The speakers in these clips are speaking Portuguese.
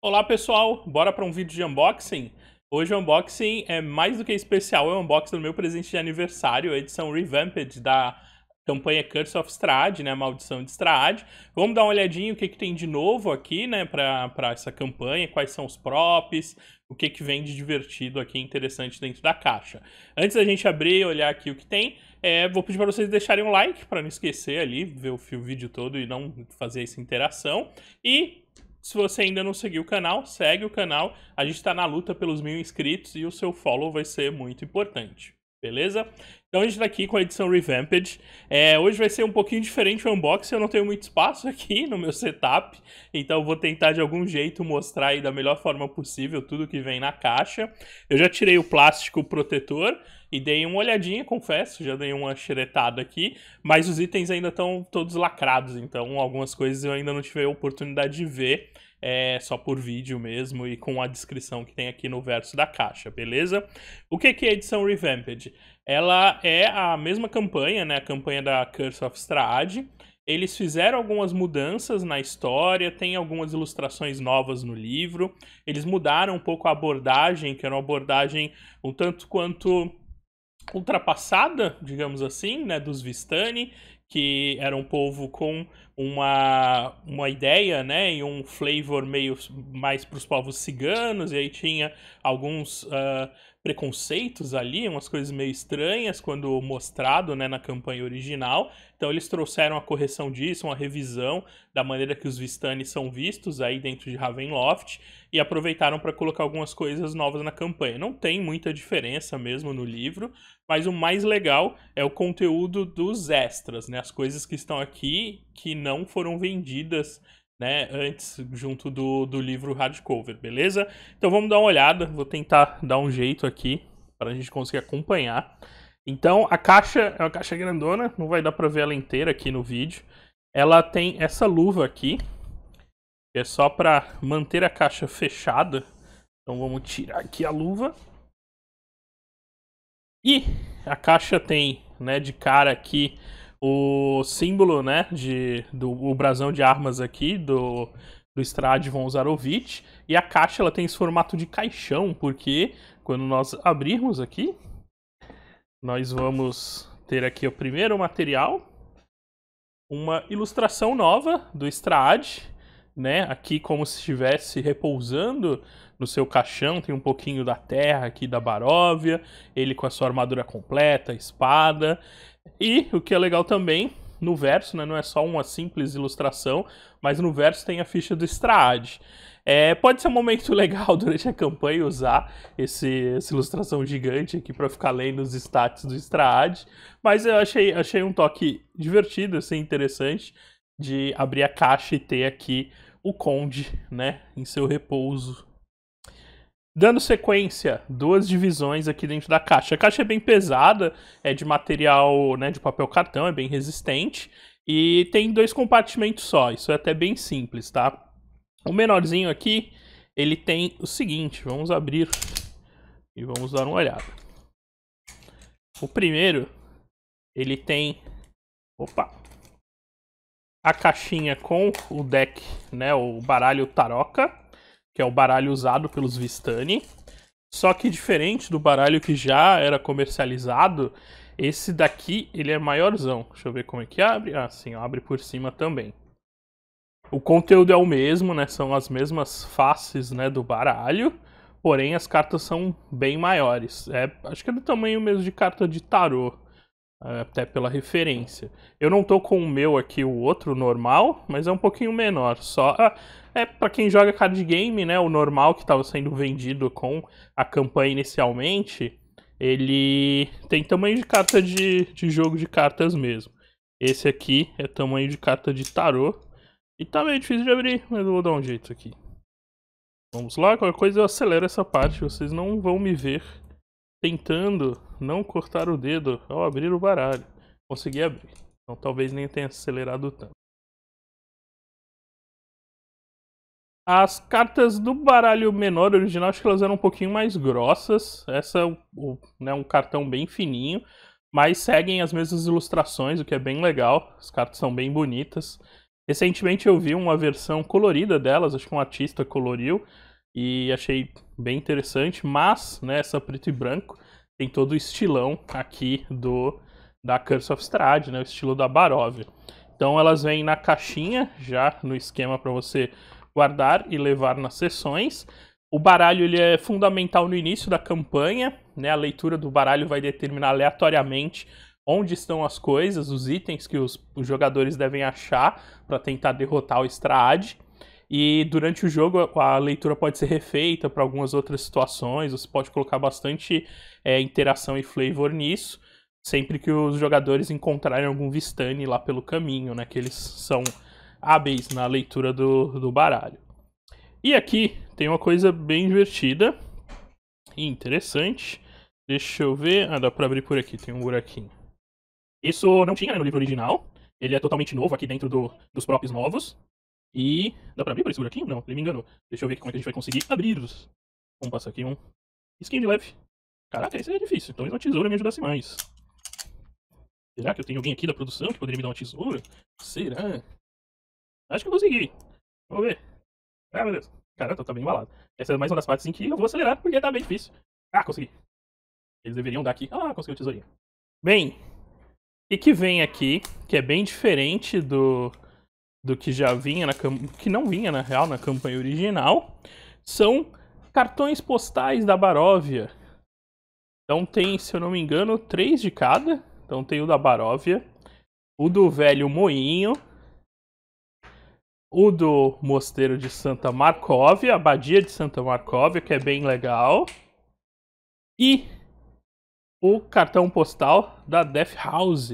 Olá pessoal, bora para um vídeo de unboxing? Hoje o unboxing é mais do que especial, é o unboxing do meu presente de aniversário, edição revamped da campanha Curse of Strahd, né, Maldição de Strahd. Vamos dar uma olhadinha o que, que tem de novo aqui, né, para essa campanha, quais são os props, o que, que vem de divertido aqui, interessante dentro da caixa. Antes da gente abrir e olhar aqui o que tem, é, vou pedir para vocês deixarem um like, para não esquecer ali, ver o, o vídeo todo e não fazer essa interação. E se você ainda não seguiu o canal, segue o canal. A gente está na luta pelos mil inscritos e o seu follow vai ser muito importante. Beleza? Então a gente tá aqui com a edição Revamped. É, hoje vai ser um pouquinho diferente o unboxing, eu não tenho muito espaço aqui no meu setup, então eu vou tentar de algum jeito mostrar aí da melhor forma possível tudo que vem na caixa. Eu já tirei o plástico protetor e dei uma olhadinha, confesso, já dei uma xeretada aqui, mas os itens ainda estão todos lacrados, então algumas coisas eu ainda não tive a oportunidade de ver é só por vídeo mesmo e com a descrição que tem aqui no verso da caixa, beleza? O que, é a edição Revamped? Ela é a mesma campanha, né? A campanha da Curse of Strahd. Eles fizeram algumas mudanças na história, tem algumas ilustrações novas no livro. Eles mudaram um pouco a abordagem, que era uma abordagem um tanto quanto ultrapassada, digamos assim, né, dos Vistani, que era um povo com uma, uma ideia, né, e um flavor meio mais para os povos ciganos, e aí tinha alguns uh, preconceitos ali, umas coisas meio estranhas quando mostrado, né, na campanha original. Então eles trouxeram a correção disso, uma revisão da maneira que os Vistani são vistos aí dentro de Ravenloft e aproveitaram para colocar algumas coisas novas na campanha. Não tem muita diferença mesmo no livro, mas o mais legal é o conteúdo dos extras, né, as coisas que estão aqui que não foram vendidas né, antes, junto do, do livro hardcover, beleza? Então vamos dar uma olhada, vou tentar dar um jeito aqui para a gente conseguir acompanhar. Então a caixa é uma caixa grandona, não vai dar para ver ela inteira aqui no vídeo. Ela tem essa luva aqui, que é só para manter a caixa fechada. Então vamos tirar aqui a luva. E a caixa tem, né, de cara aqui o símbolo, né, de, do o brasão de armas aqui do, do Strad von Zarovich. E a caixa ela tem esse formato de caixão, porque quando nós abrirmos aqui, nós vamos ter aqui o primeiro material, uma ilustração nova do Strad, né, aqui como se estivesse repousando no seu caixão, tem um pouquinho da terra aqui da Baróvia, ele com a sua armadura completa, espada, e o que é legal também, no verso, né, não é só uma simples ilustração, mas no verso tem a ficha do Straad. É, pode ser um momento legal durante a campanha usar esse, essa ilustração gigante aqui para ficar lendo os stats do Straad, mas eu achei, achei um toque divertido, assim, interessante, de abrir a caixa e ter aqui o Conde, né, em seu repouso Dando sequência, duas divisões aqui dentro da caixa. A caixa é bem pesada, é de material, né, de papel cartão, é bem resistente e tem dois compartimentos só. Isso é até bem simples, tá? O menorzinho aqui, ele tem o seguinte, vamos abrir e vamos dar uma olhada. O primeiro, ele tem, opa, a caixinha com o deck, né, o baralho taroca que é o baralho usado pelos Vistani. Só que diferente do baralho que já era comercializado, esse daqui ele é maiorzão. Deixa eu ver como é que abre. Ah, sim, abre por cima também. O conteúdo é o mesmo, né? São as mesmas faces, né, do baralho, porém as cartas são bem maiores. É, acho que é do tamanho mesmo de carta de tarô até pela referência. Eu não tô com o meu aqui, o outro normal, mas é um pouquinho menor. Só ah, é para quem joga card game, né? O normal que estava sendo vendido com a campanha inicialmente, ele tem tamanho de carta de, de jogo de cartas mesmo. Esse aqui é tamanho de carta de tarô. E tá meio difícil de abrir, mas eu vou dar um jeito aqui. Vamos lá, qualquer coisa eu acelero essa parte, vocês não vão me ver tentando não cortar o dedo ao abrir o baralho. Consegui abrir. Então talvez nem tenha acelerado tanto. As cartas do baralho menor original, acho que elas eram um pouquinho mais grossas. Essa é né, um cartão bem fininho, mas seguem as mesmas ilustrações, o que é bem legal. As cartas são bem bonitas. Recentemente eu vi uma versão colorida delas, acho que um artista coloriu e achei bem interessante, mas né, essa preto e branco tem todo o estilão aqui do da Curse of Strahd, né, o estilo da Barov. Então elas vêm na caixinha já no esquema para você guardar e levar nas sessões. O baralho ele é fundamental no início da campanha, né? A leitura do baralho vai determinar aleatoriamente onde estão as coisas, os itens que os, os jogadores devem achar para tentar derrotar o Strahd. E durante o jogo a leitura pode ser refeita para algumas outras situações, você pode colocar bastante é, interação e flavor nisso, sempre que os jogadores encontrarem algum Vistani lá pelo caminho, né? Que eles são hábeis na leitura do, do baralho. E aqui tem uma coisa bem divertida e interessante. Deixa eu ver. Ah, dá pra abrir por aqui, tem um buraquinho. Isso não tinha no livro original. Ele é totalmente novo aqui dentro do, dos próprios novos. E... Dá pra abrir por esse buraquinho? Não, ele me enganou. Deixa eu ver como é que a gente vai conseguir abrir los Vamos passar aqui um skin de leve. Caraca, esse é difícil. Talvez então, uma tesoura me ajudasse mais. Será que eu tenho alguém aqui da produção que poderia me dar uma tesoura? Será? Acho que eu consegui. Vamos ver. Ah, meu Deus. Caraca, tá, tá bem embalado. Essa é mais uma das partes em que eu vou acelerar, porque tá bem difícil. Ah, consegui. Eles deveriam dar aqui. Ah, consegui a tesourinha. Bem, o que vem aqui, que é bem diferente do do que já vinha na que não vinha na real na campanha original, são cartões postais da Baróvia. Então tem, se eu não me engano, três de cada. Então tem o da Baróvia, o do Velho Moinho, o do Mosteiro de Santa Marcovia Abadia de Santa Marcovia que é bem legal, e o cartão postal da Death House,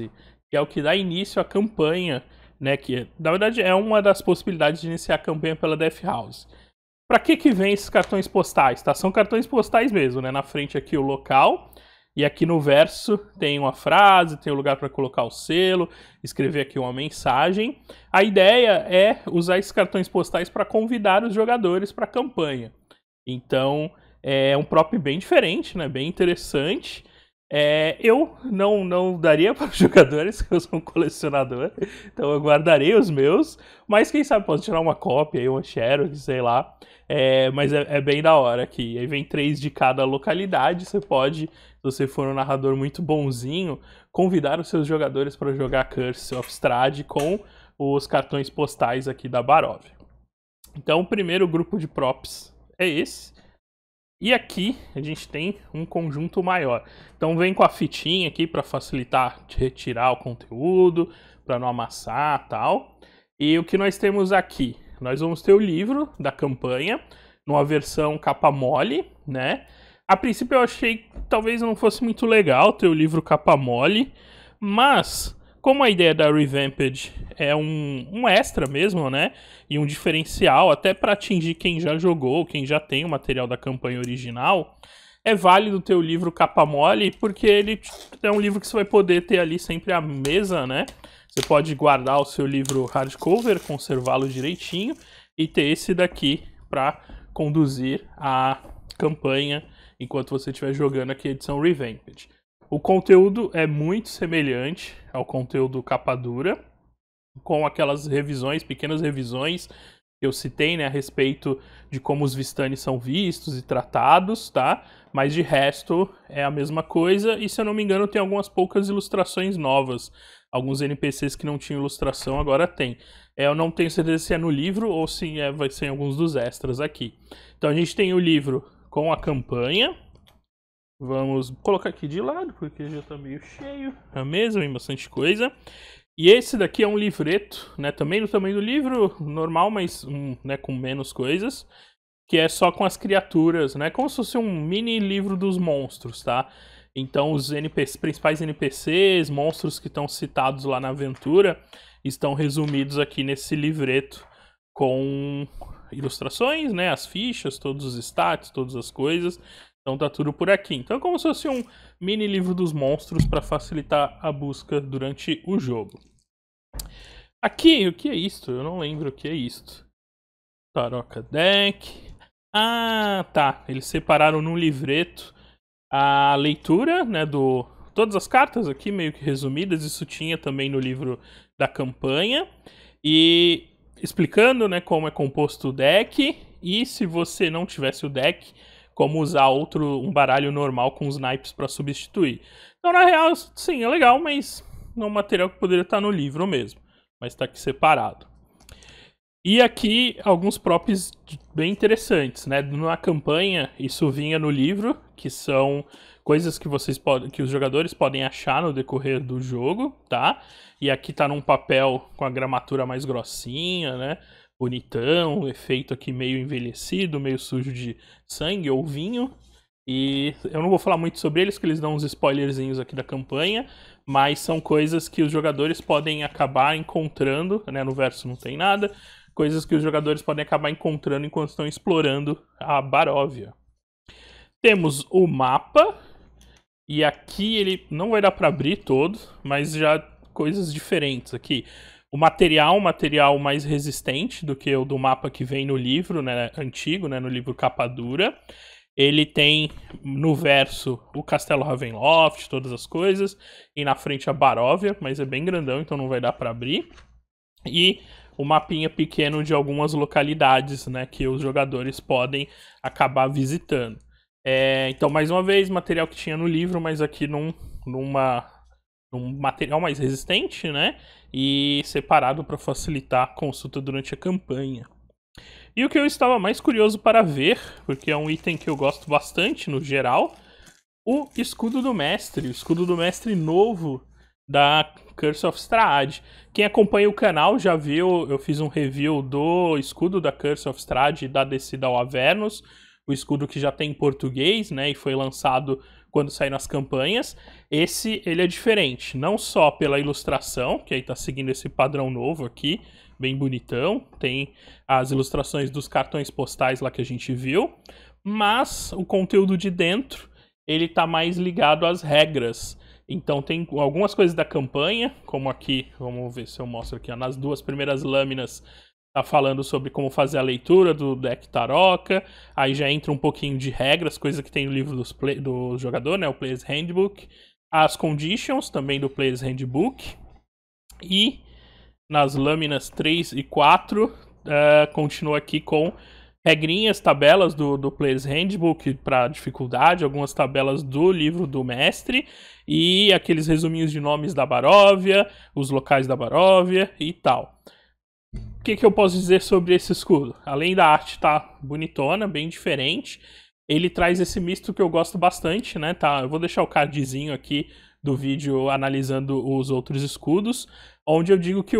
que é o que dá início à campanha né? Que na verdade é uma das possibilidades de iniciar a campanha pela Death House. Para que que vem esses cartões postais? Tá? São cartões postais mesmo, né? Na frente aqui o local e aqui no verso tem uma frase, tem um lugar para colocar o selo, escrever aqui uma mensagem. A ideia é usar esses cartões postais para convidar os jogadores para a campanha. Então é um prop bem diferente, né? Bem interessante. É, eu não, não daria para os jogadores, eu sou um colecionador, então eu guardarei os meus, mas quem sabe posso tirar uma cópia, uma Xerox, sei lá. É, mas é, é, bem da hora aqui. Aí vem três de cada localidade. Você pode, se você for um narrador muito bonzinho, convidar os seus jogadores para jogar Curse of Strahd com os cartões postais aqui da Barov. Então, o primeiro grupo de props é esse. E aqui a gente tem um conjunto maior. Então vem com a fitinha aqui para facilitar retirar o conteúdo, para não amassar tal. E o que nós temos aqui? Nós vamos ter o livro da campanha, numa versão capa mole, né? A princípio eu achei que talvez não fosse muito legal ter o livro capa mole, mas como a ideia da Revamped é um, um extra mesmo, né? E um diferencial, até para atingir quem já jogou, quem já tem o material da campanha original, é válido ter o livro capa mole, porque ele é um livro que você vai poder ter ali sempre à mesa, né? Você pode guardar o seu livro hardcover, conservá-lo direitinho e ter esse daqui para conduzir a campanha enquanto você estiver jogando aqui a edição Revamped. O conteúdo é muito semelhante ao conteúdo capa dura, com aquelas revisões, pequenas revisões que eu citei, né, a respeito de como os Vistani são vistos e tratados, tá? Mas de resto é a mesma coisa e se eu não me engano tem algumas poucas ilustrações novas. Alguns NPCs que não tinham ilustração agora tem. É, eu não tenho certeza se é no livro ou se é, vai ser em alguns dos extras aqui. Então a gente tem o livro com a campanha, Vamos colocar aqui de lado, porque já está meio cheio a tá mesa, vem bastante coisa. E esse daqui é um livreto, né? Também do tamanho do livro, normal, mas um, né, com menos coisas. Que é só com as criaturas, né? Como se fosse um mini livro dos monstros, tá? Então os NPC, principais NPCs, monstros que estão citados lá na aventura, estão resumidos aqui nesse livreto com ilustrações, né? As fichas, todos os stats, todas as coisas. Então tá tudo por aqui. Então é como se fosse um mini livro dos monstros para facilitar a busca durante o jogo. Aqui, o que é isto? Eu não lembro o que é isto. Taroca Deck. Ah, tá. Eles separaram num livreto a leitura, né, do todas as cartas aqui meio que resumidas. Isso tinha também no livro da campanha e explicando, né, como é composto o deck e se você não tivesse o deck, como usar outro um baralho normal com os naipes para substituir. Então, na real, sim, é legal, mas não é um material que poderia estar tá no livro mesmo, mas está aqui separado. E aqui alguns props bem interessantes, né? Na campanha isso vinha no livro, que são coisas que vocês podem, que os jogadores podem achar no decorrer do jogo, tá? E aqui tá num papel com a gramatura mais grossinha, né? bonitão, efeito aqui meio envelhecido, meio sujo de sangue ou vinho. E eu não vou falar muito sobre eles, que eles dão uns spoilerzinhos aqui da campanha, mas são coisas que os jogadores podem acabar encontrando, né? No verso não tem nada, coisas que os jogadores podem acabar encontrando enquanto estão explorando a Baróvia. Temos o mapa, e aqui ele não vai dar para abrir todo, mas já coisas diferentes aqui o material, um material mais resistente do que o do mapa que vem no livro né, antigo, né, no livro capa dura. Ele tem no verso o Castelo Ravenloft, todas as coisas, e na frente a Baróvia, mas é bem grandão, então não vai dar para abrir. E o mapinha pequeno de algumas localidades, né, que os jogadores podem acabar visitando. É, então, mais uma vez, material que tinha no livro, mas aqui num, numa um material mais resistente, né? E separado para facilitar a consulta durante a campanha. E o que eu estava mais curioso para ver, porque é um item que eu gosto bastante no geral, o escudo do mestre, o escudo do mestre novo da Curse of Strahd. Quem acompanha o canal já viu, eu fiz um review do escudo da Curse of Strahd da descida ao Avernus, o escudo que já tem em português, né, e foi lançado quando saíram as campanhas. Esse ele é diferente, não só pela ilustração, que aí tá seguindo esse padrão novo aqui, bem bonitão, tem as ilustrações dos cartões postais lá que a gente viu, mas o conteúdo de dentro, ele tá mais ligado às regras. Então tem algumas coisas da campanha, como aqui, vamos ver se eu mostro aqui, ó, nas duas primeiras lâminas tá falando sobre como fazer a leitura do deck taroca, aí já entra um pouquinho de regras, coisa que tem no livro play, do jogador, né, o Player's Handbook, as conditions também do Player's Handbook, e nas lâminas 3 e 4, uh, é, continua aqui com regrinhas, tabelas do, do Player's Handbook para dificuldade, algumas tabelas do livro do mestre, e aqueles resuminhos de nomes da Baróvia, os locais da Baróvia e tal que, que eu posso dizer sobre esse escudo? Além da arte tá bonitona, bem diferente, ele traz esse misto que eu gosto bastante, né? Tá, eu vou deixar o cardzinho aqui do vídeo analisando os outros escudos, onde eu digo que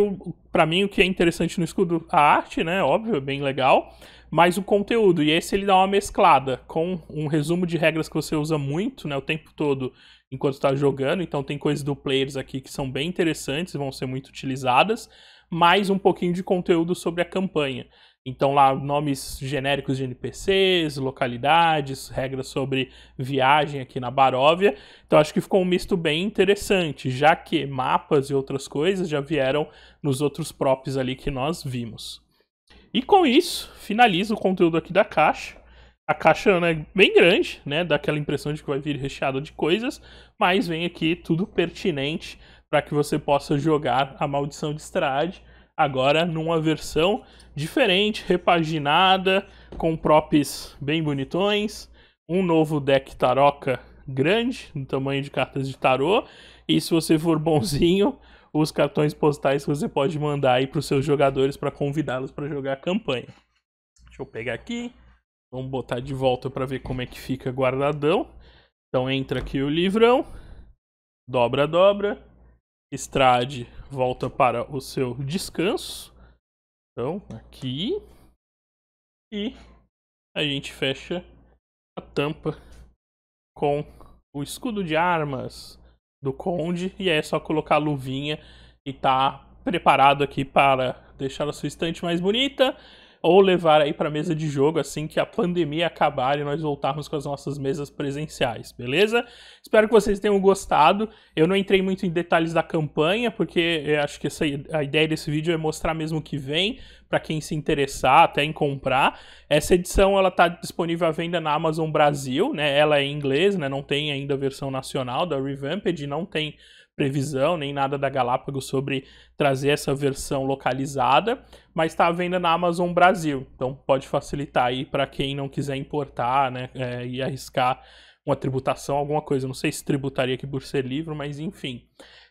para mim o que é interessante no escudo a arte, né? Óbvio, é bem legal, mas o conteúdo e esse ele dá uma mesclada com um resumo de regras que você usa muito, né? O tempo todo enquanto está jogando. Então tem coisas do players aqui que são bem interessantes, vão ser muito utilizadas mais um pouquinho de conteúdo sobre a campanha. Então lá nomes genéricos de NPCs, localidades, regras sobre viagem aqui na Baróvia. Então acho que ficou um misto bem interessante, já que mapas e outras coisas já vieram nos outros props ali que nós vimos. E com isso, finalizo o conteúdo aqui da caixa. A caixa né, é bem grande, né? Dá aquela impressão de que vai vir recheada de coisas, mas vem aqui tudo pertinente para que você possa jogar a Maldição de Strade agora numa versão diferente, repaginada, com props bem bonitões, um novo deck taroca grande, no tamanho de cartas de tarô, e se você for bonzinho, os cartões postais que você pode mandar aí para os seus jogadores para convidá-los para jogar a campanha. Deixa eu pegar aqui, vamos botar de volta para ver como é que fica guardadão. Então entra aqui o livrão, dobra, dobra, Estrade volta para o seu descanso. Então, aqui. E a gente fecha a tampa com o escudo de armas do Conde. E é só colocar a luvinha e tá preparado aqui para deixar a sua estante mais bonita ou levar aí para mesa de jogo assim que a pandemia acabar e nós voltarmos com as nossas mesas presenciais, beleza? Espero que vocês tenham gostado. Eu não entrei muito em detalhes da campanha, porque eu acho que essa, a ideia desse vídeo é mostrar mesmo o que vem, para quem se interessar até em comprar. Essa edição ela está disponível à venda na Amazon Brasil, né? Ela é em inglês, né? Não tem ainda a versão nacional da Revamped, não tem previsão nem nada da Galápagos sobre trazer essa versão localizada, mas está à venda na Amazon Brasil, então pode facilitar aí para quem não quiser importar, né? É, e arriscar uma tributação, alguma coisa. Não sei se tributaria aqui por ser livro, mas enfim.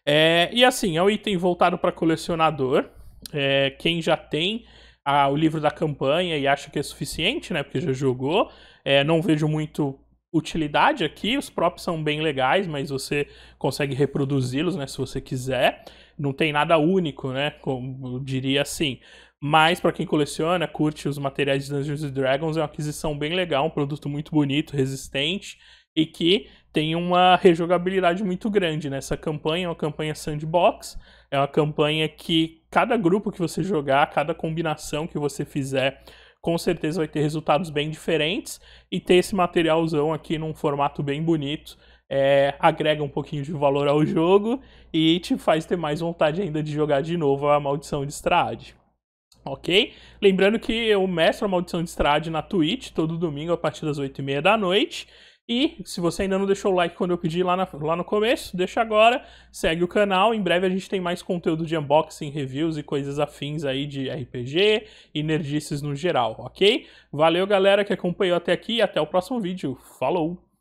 É, e assim, é um item voltado para colecionador, é, quem já tem a, o livro da campanha e acha que é suficiente, né? Porque já jogou, é, não vejo muito utilidade aqui. Os próprios são bem legais, mas você consegue reproduzi-los, né? Se você quiser. Não tem nada único, né? Como eu diria assim. Mas para quem coleciona, curte os materiais de Dungeons Dragons, é uma aquisição bem legal, um produto muito bonito, resistente e que tem uma rejogabilidade muito grande nessa né. campanha, é uma campanha sandbox. É uma campanha que cada grupo que você jogar, cada combinação que você fizer, com certeza vai ter resultados bem diferentes. E ter esse materialzão aqui num formato bem bonito é, agrega um pouquinho de valor ao jogo e te faz ter mais vontade ainda de jogar de novo a Maldição de Strade. Ok? Lembrando que eu mestro a Maldição de Strade na Twitch todo domingo a partir das 8h30 da noite. E se você ainda não deixou o like quando eu pedi lá, na, lá no começo, deixa agora, segue o canal. Em breve a gente tem mais conteúdo de unboxing, reviews e coisas afins aí de RPG e nerdices no geral, ok? Valeu galera que acompanhou até aqui e até o próximo vídeo. Falou!